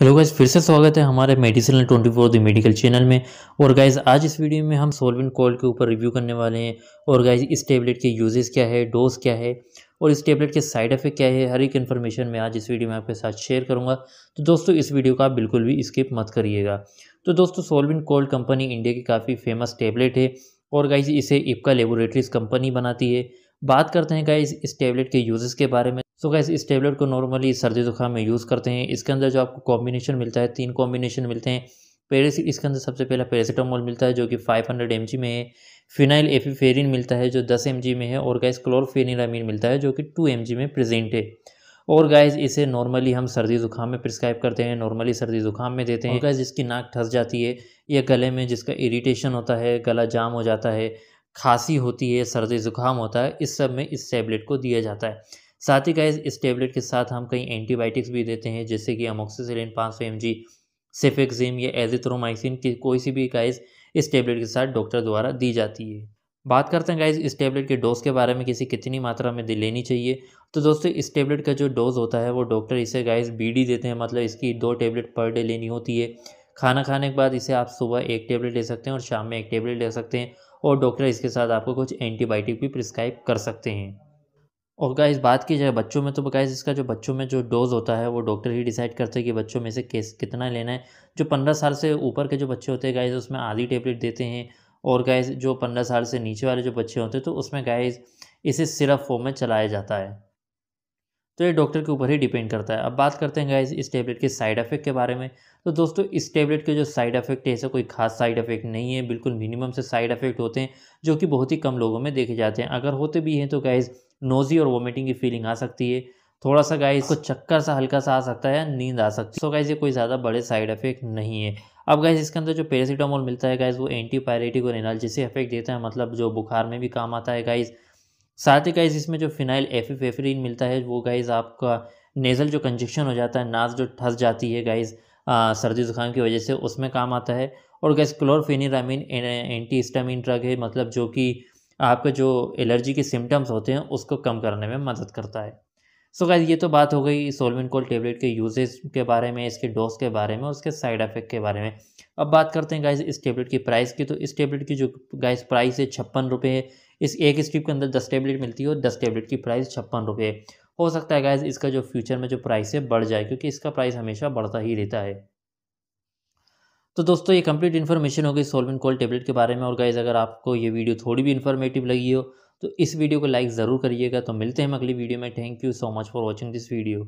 hello guys फिर से स्वागत है हमारे medicinal twenty four the medical channel में और गाइज आज इस वीडियो में हम सोलविन कोल्ड के ऊपर रिव्यू करने वाले हैं और गाइज इस टेबलेट के यूजेस क्या है डोज क्या है और इस टेबलेट के साइड इफेक्ट क्या है हर एक इन्फॉर्मेशन मैं आज इस वीडियो में आपके साथ शेयर करूँगा तो दोस्तों इस वीडियो का बिल्कुल भी स्किप मत करिएगा तो दोस्तों सोलविन कोल्ड कंपनी इंडिया की काफ़ी फेमस टेबलेट है और गाइज इसे इपका लेबोरेटरीज कंपनी बनाती है बात करते हैं गाइज इस टेबलेट के यूजेस के बारे में सो तो गैस इस टेबलेट को नॉर्मली सर्दी जुकाम में यूज़ करते हैं इसके अंदर जो आपको कॉम्बिनेशन मिलता है तीन कॉम्बिनेशन मिलते हैं पेरेसि इसके अंदर सबसे पहला पेरेसिटामोल मिलता है जो कि 500 हंड्रेड में है फिनाइल एफीफेरिन मिलता है जो 10 एम में है और गैस क्लोरफेनिरामीन मिलता है जो कि 2 एम में प्रेजेंट है और गाइज इसे नॉर्मली हम सर्दी ज़ुकाम में प्रिस्क्राइब करते हैं नॉर्मली सर्दी ज़ुकाम में देते हैं गाइज जिसकी नाक ठस जाती है या गले में जिसका इरीटेशन होता है गला जाम हो जाता है खांसी होती है सर्दी ज़ुकाम होता है इस सब में इस टैबलेट को दिया जाता है साथ ही गाइज इस टेबलेट के साथ हम कई एंटीबायोटिक्स भी देते हैं जैसे कि अमोक्सीसिलिन पाँच सौ एम जी सेफेक्सिम या एजिथ्रोमाइसिन की कोई सी भी गाइज इस टेबलेट के साथ डॉक्टर द्वारा दी जाती है बात करते हैं गाइज इस टेबलेट के डोज के बारे में किसी कितनी मात्रा में लेनी चाहिए तो दोस्तों इस टेबलेट का जो डोज होता है वो डॉक्टर इसे गाइज बी देते हैं मतलब इसकी दो टेबलेट पर डे लेनी होती है खाना खाने के बाद इसे आप सुबह एक टेबलेट ले सकते हैं और शाम में एक टेबलेट ले सकते हैं और डॉक्टर इसके साथ आपको कुछ एंटीबायोटिक भी प्रिस्क्राइब कर सकते हैं और इस बात की जाए बच्चों में तो बकाइज इसका जो बच्चों में जो डोज़ होता है वो डॉक्टर ही डिसाइड करते हैं कि बच्चों में से केस कितना लेना है जो पंद्रह साल से ऊपर के जो बच्चे होते हैं गाइज उसमें आधी टेबलेट देते हैं और गाइज जो पंद्रह साल से नीचे वाले जो बच्चे होते हैं तो उसमें गाइज इसे सिरप फॉर्म में चलाया जाता है तो ये डॉक्टर के ऊपर ही डिपेंड करता है अब बात करते हैं गाइज इस टेबलेट के साइड इफ़ेक्ट के बारे में तो दोस्तों इस टेबलेट के जो साइड इफ़ेक्ट है ऐसा कोई खास साइड इफ़ेक्ट नहीं है बिल्कुल मिनिमम से साइड इफ़ेक्ट होते हैं जो कि बहुत ही कम लोगों में देखे जाते हैं अगर होते भी हैं तो गाइज़ नोजी और वोमिटिंग की फीलिंग आ सकती है थोड़ा सा गाइस को चक्कर सा हल्का सा आ सकता है नींद आ सकती है सो गाइस ये कोई ज़्यादा बड़े साइड इफेक्ट नहीं है अब गाइस इसके अंदर जो पैरासीटामोल मिलता है गाइस वो एंटीपायरेटिक और जैसे इफेक्ट देता है मतलब जो बुखार में भी काम आता है गाइस साथ ही गाइस इसमें जो फिनाइल एफिफेफरीन मिलता है वो गाइस आपका नेज़ल जो कंजेक्शन हो जाता है नाक जो ठस जाती है गाइस सर्दी जुकाम की वजह से उसमें काम आता है और gas chlorpheniramine antihistamine drug है मतलब जो कि आपके जो एलर्जी के सिम्टम्स होते हैं उसको कम करने में मदद करता है सो गाइज गैस ये तो बात हो गई सोलविन कोल टेबलेट के यूजेज के बारे में इसके डोज के बारे में उसके साइड इफेक्ट के बारे में अब बात करते हैं गाइज इस टेबलेट की प्राइस की तो इस टेबलेट की जो गाइज प्राइस है छप्पन रुपये है इस एक स्ट्रिप के अंदर दस टेबलेट मिलती है और दस टेबलेट की प्राइस छप्पन रुपये हो सकता है गाइज इसका जो फ्यूचर में जो प्राइस है बढ़ जाए क्योंकि इसका प्राइस हमेशा बढ़ता ही रहता है तो दोस्तों ये कंप्लीट इन्फॉर्मेशन हो गई सोलविन कोल टेबलेट के बारे में और गाइज अगर आपको ये वीडियो थोड़ी भी इन्फॉर्मेटिव लगी हो तो इस वीडियो को लाइक ज़रूर करिएगा तो मिलते हैं अगली वीडियो में thank you so much for watching this video